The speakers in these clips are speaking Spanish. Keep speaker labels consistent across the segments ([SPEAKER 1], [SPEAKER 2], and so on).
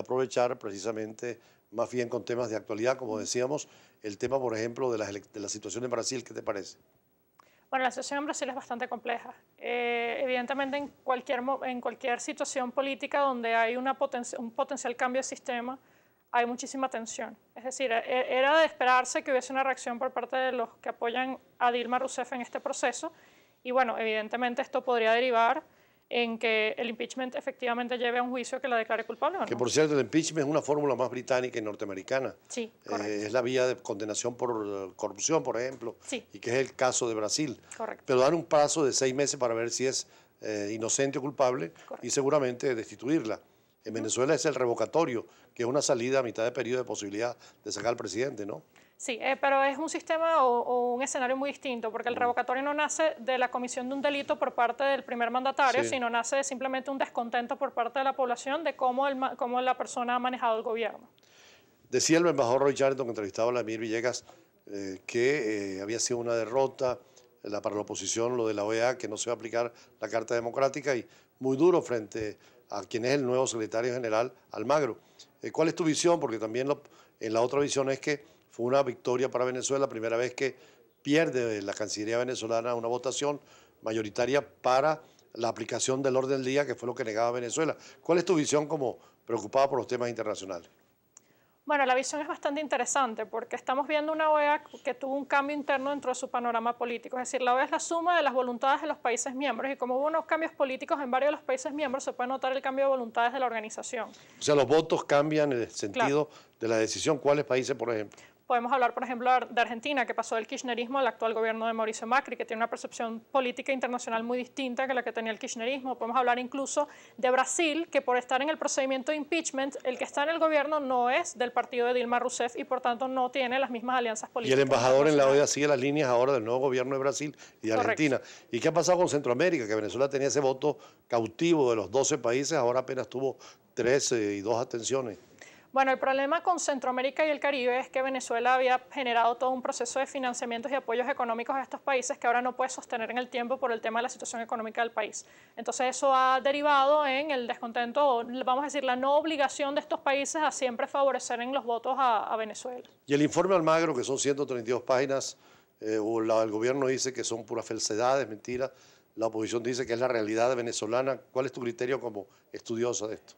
[SPEAKER 1] aprovechar precisamente más bien con temas de actualidad, como decíamos, el tema, por ejemplo, de la, situación en Brasil, ¿qué te parece?
[SPEAKER 2] Bueno, la situación en Brasil es bastante compleja. Eh, evidentemente, en cualquier, en cualquier situación política donde hay una un potencial cambio de sistema, hay muchísima tensión. Es decir, e-, e-, era de esperarse que hubiese una reacción por parte de los que apoyan a Dilma Rousseff en este proceso. Y bueno, evidentemente esto podría derivar en que el impeachment efectivamente lleve a un juicio que la declare culpable. ¿o no? Que por
[SPEAKER 1] cierto, el impeachment es una fórmula más británica y norteamericana.
[SPEAKER 2] Sí. Eh,
[SPEAKER 1] es la vía de condenación por corrupción, por ejemplo. Y que es el caso de Brasil. Correcto. Pero dar un paso de seis meses para ver si es eh, inocente o culpable y seguramente destituirla. En Venezuela es el revocatorio, que es una salida a mitad de periodo de posibilidad de sacar al presidente, ¿no?
[SPEAKER 2] Sí, eh, pero es un sistema o, un escenario muy distinto, porque el revocatorio no nace de la comisión de un delito por parte del primer mandatario, sino nace de simplemente un descontento por parte de la población de cómo, la persona ha manejado el gobierno.
[SPEAKER 1] Decía el embajador Roy Charlton, que entrevistaba a Vladimir Villegas, eh, que eh, había sido una derrota para la oposición, lo de la OEA, que no se va a aplicar la Carta Democrática, y muy duro frente a quien es el nuevo secretario general, Almagro. ¿Cuál es tu visión? Porque también en la otra visión es que fue una victoria para Venezuela, primera vez que pierde la Cancillería venezolana una votación mayoritaria para la aplicación del orden del día, que fue lo que negaba Venezuela. ¿Cuál es tu visión como preocupada por los temas internacionales?
[SPEAKER 2] Bueno, la visión es bastante interesante porque estamos viendo una OEA que tuvo un cambio interno dentro de su panorama político. Es decir, la OEA es la suma de las voluntades de los países miembros y como hubo unos cambios políticos en varios de los países miembros, se puede notar el cambio de voluntades de la organización. O
[SPEAKER 1] sea, los votos cambian el sentido de la decisión. ¿Cuáles países, por ejemplo?
[SPEAKER 2] Podemos hablar, por ejemplo, de Argentina, que pasó del kirchnerismo al actual gobierno de Mauricio Macri, que tiene una percepción política internacional muy distinta que la que tenía el kirchnerismo. Podemos hablar incluso de Brasil, que por estar en el procedimiento de impeachment, el que está en el gobierno no es del partido de Dilma Rousseff y por tanto no tiene las mismas alianzas políticas. Y el embajador en la OEA e
[SPEAKER 1] sigue las líneas ahora del nuevo gobierno de Brasil y de Argentina. ¿Y qué ha pasado con Centroamérica? Que Venezuela tenía ese voto cautivo de los 12 países, ahora apenas tuvo 13 eh, y dos atenciones.
[SPEAKER 2] Bueno, el problema con Centroamérica y el Caribe es que Venezuela había generado todo un proceso de financiamientos y apoyos económicos a estos países que ahora no puede sostener en el tiempo por el tema de la situación económica del país. Entonces eso ha derivado en el descontento, vamos a decir, la no obligación de estos países a siempre favorecer en los votos a, Venezuela.
[SPEAKER 1] Y el informe Almagro, que son 132 páginas, eh, o el gobierno dice que son puras falsedades, mentira, la oposición dice que es la realidad venezolana. ¿Cuál es tu criterio como estudioso de esto?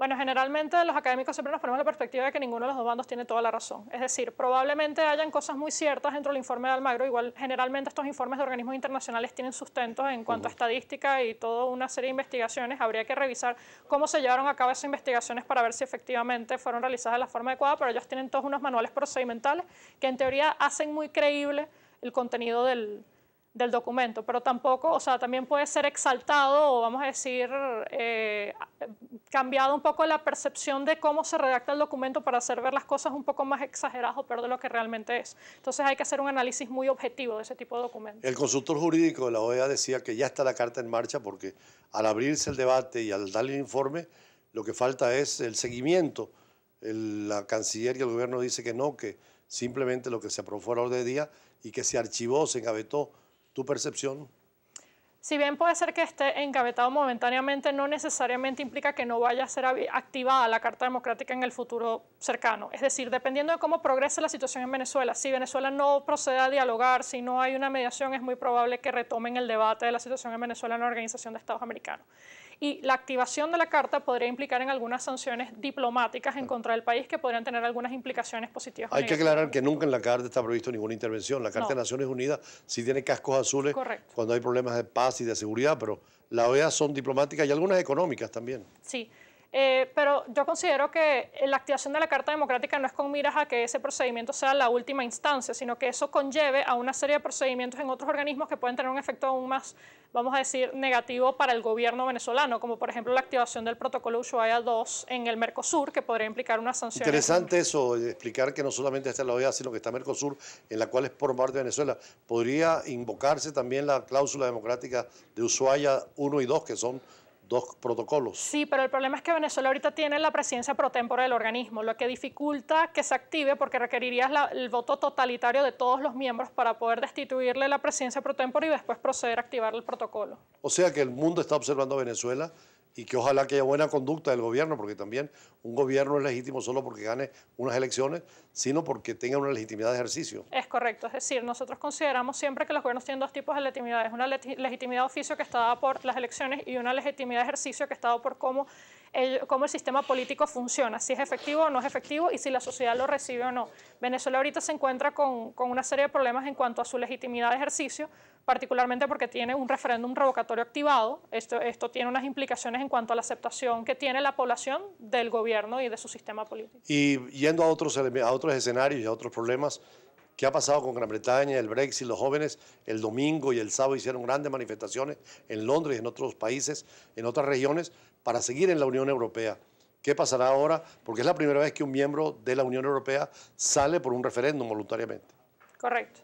[SPEAKER 2] Bueno, generalmente los académicos siempre nos ponemos la perspectiva de que ninguno de los dos bandos tiene toda la razón. Es decir, probablemente hayan cosas muy ciertas dentro del informe de Almagro. Igual, generalmente estos informes de organismos internacionales tienen sustentos en cuanto a estadística y toda una serie de investigaciones. Habría que revisar cómo se llevaron a cabo esas investigaciones para ver si efectivamente fueron realizadas de la forma adecuada, pero ellos tienen todos unos manuales procedimentales que en teoría hacen muy creíble el contenido del, del documento, pero tampoco, o sea, también puede ser exaltado o vamos a decir, eh, cambiado un poco la percepción de cómo se redacta el documento para hacer ver las cosas un poco más exageradas o peor de lo que realmente es. Entonces hay que hacer un análisis muy objetivo de ese tipo de documentos. El
[SPEAKER 1] consultor jurídico de la OEA decía que ya está la carta en marcha porque al abrirse el debate y al darle el informe, lo que falta es el seguimiento. la canciller y el gobierno dice que no, que simplemente lo que se aprobó fue la orden de día y que se archivó, se engavetó ¿Tu percepción?
[SPEAKER 2] Si bien puede ser que esté encabetado momentáneamente, no necesariamente implica que no vaya a ser activada la Carta Democrática en el futuro cercano. Es decir, dependiendo de cómo progrese la situación en Venezuela, si Venezuela no procede a dialogar, si no hay una mediación, es muy probable que retomen el debate de la situación en Venezuela en la Organización de Estados Americanos y la activación de la carta podría implicar en algunas sanciones diplomáticas en contra del país que podrían tener algunas implicaciones positivas. Hay que
[SPEAKER 1] aclarar que nunca en la carta está previsto ninguna intervención. La Carta de Naciones Unidas sí tiene cascos azules cuando hay problemas de paz y de seguridad, pero la OEA son diplomáticas y algunas económicas también.
[SPEAKER 2] Sí. Eh, pero yo considero que la activación de la Carta Democrática no es con miras a que ese procedimiento sea la última instancia, sino que eso conlleve a una serie de procedimientos en otros organismos que pueden tener un efecto aún más, vamos a decir, negativo para el gobierno venezolano, como por ejemplo la activación del protocolo Ushuaia 2 en el Mercosur, que podría implicar una sanción. Interesante
[SPEAKER 1] eso, explicar que no solamente está la OEA, sino que está Mercosur, en la cual es por parte de Venezuela. Podría invocarse también la cláusula democrática de Ushuaia 1 y 2, que son dos protocolos.
[SPEAKER 2] Sí, pero el problema es que Venezuela ahorita tiene la presidencia protémpora del organismo, lo que dificulta que se active porque requeriría el voto totalitario de todos los miembros para poder destituirle la presidencia protémpora y después proceder a activar el protocolo.
[SPEAKER 1] O sea que el mundo está observando a Venezuela y que ojalá que haya buena conducta del gobierno, porque también un gobierno es legítimo solo porque gane unas elecciones, sino porque tenga una legitimidad de ejercicio.
[SPEAKER 2] Es correcto, es decir, nosotros consideramos siempre que los gobiernos tienen dos tipos de legitimidad. una legitimidad oficio que está dada por las elecciones y una legitimidad de ejercicio que está dada por cómo cómo el sistema político funciona, si es efectivo o no es efectivo y si la sociedad lo recibe o no. Venezuela ahorita se encuentra con, con una serie de problemas en cuanto a su legitimidad de ejercicio, particularmente porque tiene un referéndum revocatorio activado. Esto, esto tiene unas implicaciones en cuanto a la aceptación que tiene la población del gobierno y de su sistema político.
[SPEAKER 1] Y yendo a otros, a otros escenarios y a otros problemas, ¿Qué ha pasado con Gran Bretaña, el Brexit, los jóvenes? El domingo y el sábado hicieron grandes manifestaciones en Londres, en otros países, en otras regiones, para seguir en la Unión Europea. ¿Qué pasará ahora? Porque es la primera vez que un miembro de la Unión Europea sale por un referéndum voluntariamente.
[SPEAKER 2] Correcto.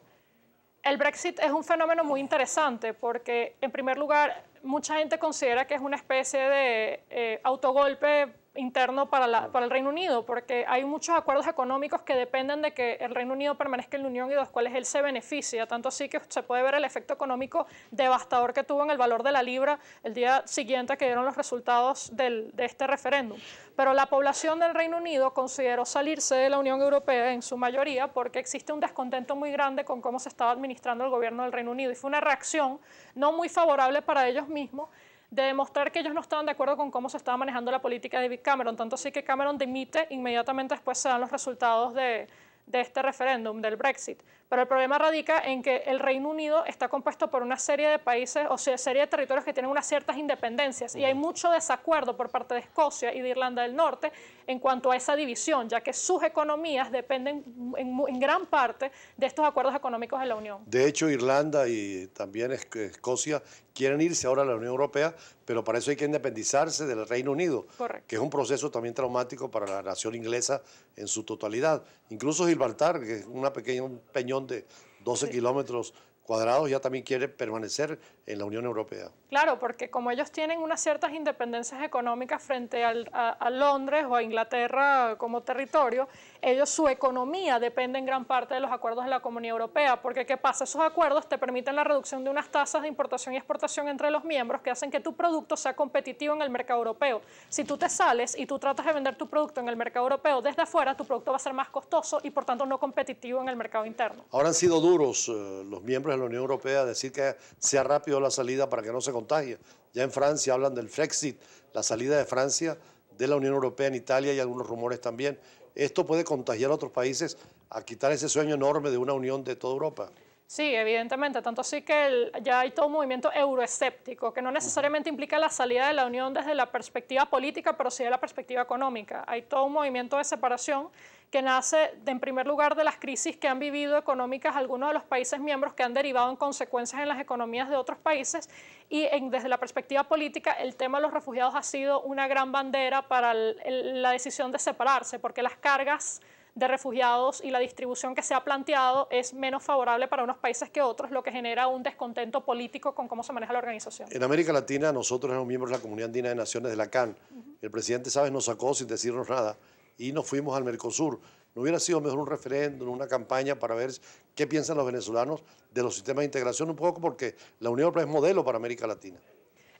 [SPEAKER 2] El Brexit es un fenómeno muy interesante porque, en primer lugar, mucha gente considera que es una especie de eh, autogolpe interno para, el Reino Unido, porque hay muchos acuerdos económicos que dependen de que el Reino Unido permanezca en la Unión y de los cuales él se beneficia, tanto así que se puede ver el efecto económico devastador que tuvo en el valor de la libra el día siguiente que dieron los resultados de este referéndum. Pero la población del Reino Unido consideró salirse de la Unión Europea en su mayoría porque existe un descontento muy grande con cómo se estaba administrando el gobierno del Reino Unido y fue una reacción no muy favorable para ellos mismos de demostrar que ellos no estaban de acuerdo con cómo se estaba manejando la política de Cameron, tanto así que Cameron dimite inmediatamente después se dan los resultados de este referéndum, del Brexit. Pero el problema radica en que el Reino Unido está compuesto por una serie de países o sea, serie de territorios que tienen unas ciertas independencias y hay mucho desacuerdo por parte de Escocia y de Irlanda del Norte en cuanto a esa división, ya que sus economías dependen en, gran parte de estos acuerdos económicos de la Unión.
[SPEAKER 1] De hecho, Irlanda y también Escocia quieren irse ahora a la Unión Europea, pero para eso hay que independizarse del Reino Unido, que es un proceso también traumático para la nación inglesa en su totalidad. Incluso Gibraltar, que es una pequeña, un pequeño de 12 kilómetros cuadrados ya también quiere permanecer en la Unión Europea.
[SPEAKER 2] Claro, porque como ellos tienen unas ciertas independencias económicas frente a, Londres o a Inglaterra como territorio, ellos su economía depende en gran parte de los acuerdos de la Comunidad Europea, porque ¿qué pasa? Esos acuerdos te permiten la reducción de unas tasas de importación y exportación entre los miembros que hacen que tu producto sea competitivo en el mercado europeo. Si tú te sales y tú tratas de vender tu producto en el mercado europeo desde afuera, tu producto va a ser más costoso y por tanto no competitivo en el mercado interno.
[SPEAKER 1] Ahora han sido duros eh, los miembros de la Unión Europea a decir que sea rápido la salida para que no se contagie. Ya en Francia hablan del Frexit, la salida de Francia de la Unión Europea en Italia y algunos rumores también. Esto puede contagiar a otros países a quitar ese sueño enorme de una unión de toda Europa.
[SPEAKER 2] Sí, evidentemente, tanto así que ya hay todo un movimiento euroescéptico, que no necesariamente implica la salida de la Unión desde la perspectiva política, pero sí de la perspectiva económica. Hay todo un movimiento de separación que nace, en primer lugar, de las crisis que han vivido económicas algunos de los países miembros que han derivado en consecuencias en las economías de otros países. Y desde la perspectiva política, el tema de los refugiados ha sido una gran bandera para la decisión de separarse, porque las cargas de refugiados y la distribución que se ha planteado es menos favorable para unos países que otros, lo que genera un descontento político con cómo se maneja la organización. En
[SPEAKER 1] América Latina nosotros somos miembros de la Comunidad Andina de Naciones de la CAN. El presidente sabes nos sacó sin decirnos nada y nos fuimos al Mercosur. ¿No hubiera sido mejor un referéndum, una campaña para ver qué piensan los venezolanos de los sistemas de integración? Un poco porque la Unión Europea es modelo para América Latina.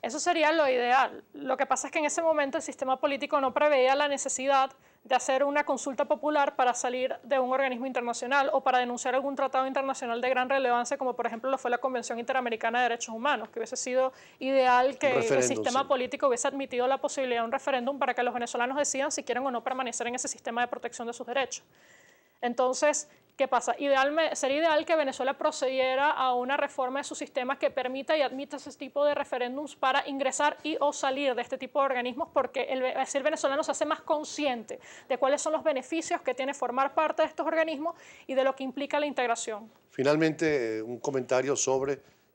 [SPEAKER 2] Eso sería lo ideal. Lo que pasa es que en ese momento el sistema político no preveía la necesidad de hacer una consulta popular para salir de un organismo internacional o para denunciar algún tratado internacional de gran relevancia, como por ejemplo lo fue la Convención Interamericana de Derechos Humanos, que hubiese sido ideal que el sistema político hubiese admitido la posibilidad de un referéndum para que los venezolanos decidan si quieren o no permanecer en ese sistema de protección de sus derechos. Entonces, ¿qué pasa? sería ideal que Venezuela procediera a una reforma de su sistema que permita y admita ese tipo de referéndums para ingresar y o salir de este tipo de organismos, porque el, el venezolano se hace más consciente de cuáles son los beneficios que tiene formar parte de estos organismos y de lo que implica la integración.
[SPEAKER 1] Finalmente, eh, un comentario sobre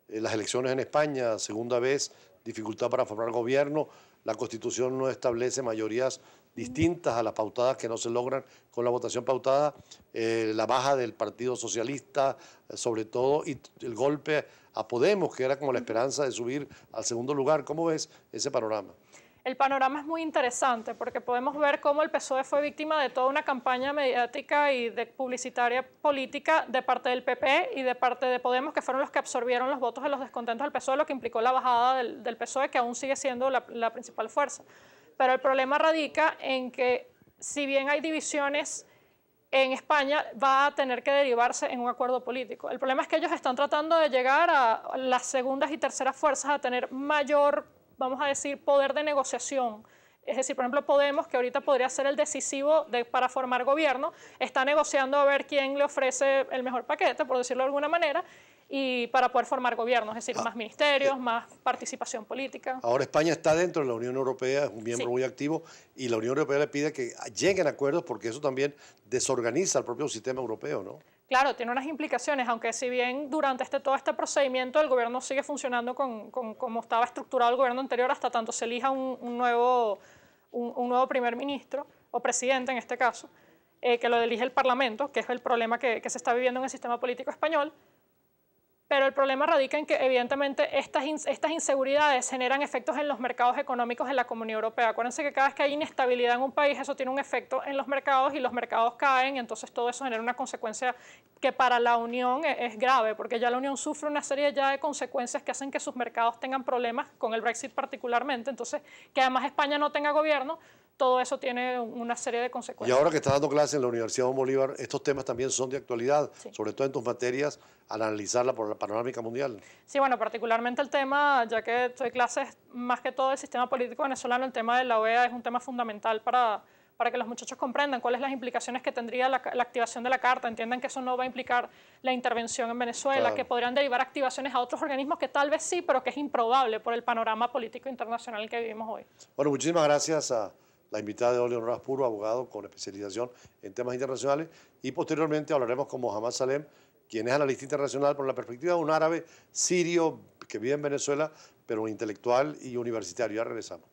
[SPEAKER 1] eh, las elecciones en España, segunda vez, dificultad para formar gobierno, la Constitución no establece mayorías distintas a las pautadas que no se logran con la votación pautada, eh, la baja del Partido Socialista, eh, sobre todo, y el golpe a Podemos, que era como la esperanza de subir al segundo lugar. ¿Cómo ves ese panorama?
[SPEAKER 2] El panorama es muy interesante porque podemos ver cómo el PSOE fue víctima de toda una campaña mediática y de publicitaria política de parte del PP y de parte de Podemos, que fueron los que absorbieron los votos de los descontentos del PSOE, lo que implicó la bajada del, PSOE, que aún sigue siendo la principal fuerza pero el problema radica en que si bien hay divisiones en España, va a tener que derivarse en un acuerdo político. El problema es que ellos están tratando de llegar a las segundas y terceras fuerzas a tener mayor, vamos a decir, poder de negociación. Es decir, por ejemplo, Podemos, que ahorita podría ser el decisivo para formar gobierno, está negociando a ver quién le ofrece el mejor paquete, por decirlo de alguna manera, y para poder formar gobiernos, es decir, ah, más ministerios, eh, más participación política. Ahora
[SPEAKER 1] España está dentro de la Unión Europea, es un miembro muy activo y la Unión Europea le pide que lleguen acuerdos porque eso también desorganiza el propio sistema europeo, ¿no?
[SPEAKER 2] Claro, tiene unas implicaciones, aunque si bien durante este, todo este procedimiento el gobierno sigue funcionando como estaba estructurado el gobierno anterior hasta tanto se elija un, nuevo, nuevo primer ministro o presidente en este caso. Eh, que lo elige el Parlamento, que es el problema que, se está viviendo en el sistema político español, pero el problema radica en que evidentemente estas, estas inseguridades generan efectos en los mercados económicos en la Comunidad Europea. Acuérdense que cada vez que hay inestabilidad en un país, eso tiene un efecto en los mercados y los mercados caen, entonces todo eso genera una consecuencia que para la Unión es, es grave, porque ya la Unión sufre una serie ya de consecuencias que hacen que sus mercados tengan problemas, con el Brexit particularmente, entonces que además España no tenga gobierno, todo eso tiene una serie de consecuencias. Y ahora
[SPEAKER 1] que estás dando clases en la Universidad de Bolívar, estos temas también son de actualidad, sobre todo en tus materias, al analizarla por la panorámica mundial.
[SPEAKER 2] Sí, bueno, particularmente el tema, ya que estoy clases más que todo del sistema político venezolano, el tema de la OEA es un tema fundamental para, para que los muchachos comprendan cuáles las implicaciones que tendría la, activación de la carta, entiendan que eso no va a implicar la intervención en Venezuela, que podrían derivar activaciones a otros organismos que tal vez sí, pero que es improbable por el panorama político internacional que vivimos hoy.
[SPEAKER 1] Bueno, muchísimas gracias a la invitada de Honoras Raspuro, abogado con especialización en temas internacionales, y posteriormente hablaremos con Mohamed Salem, quien es analista internacional por la perspectiva de un árabe sirio que vive en Venezuela, pero un intelectual y universitario. Ya regresamos.